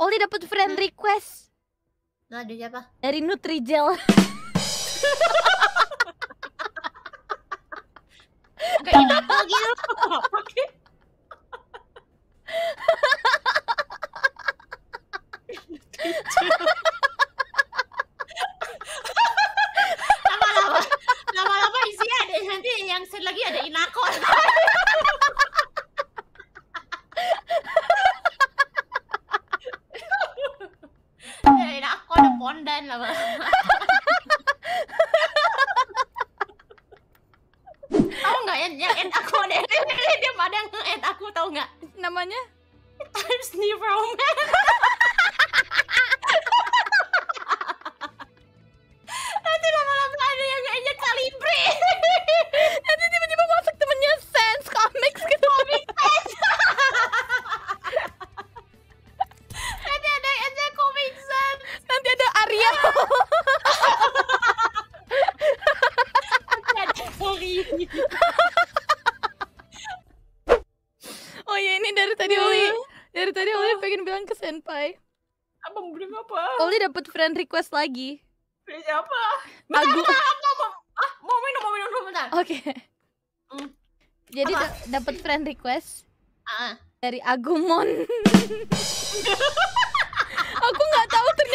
Oli dapat friend hmm. request. Nah, dari siapa? Dari Nutrijel. Kayak gitu. Oke. mondan lama Tahu nggak yang yang end aku ada dia pada yang end aku tau nggak namanya I'm Steve Roman oh ya ini dari tadi iya. Oli dari tadi Oli pengen bilang ke senpai apa mau bilang apa Oli dapat friend request lagi dari siapa bentar, Agu bentar, mau ah mau minum mau minum bentar oke okay. mm. jadi dapat friend request uh. dari Agumon aku nggak tahu ternyata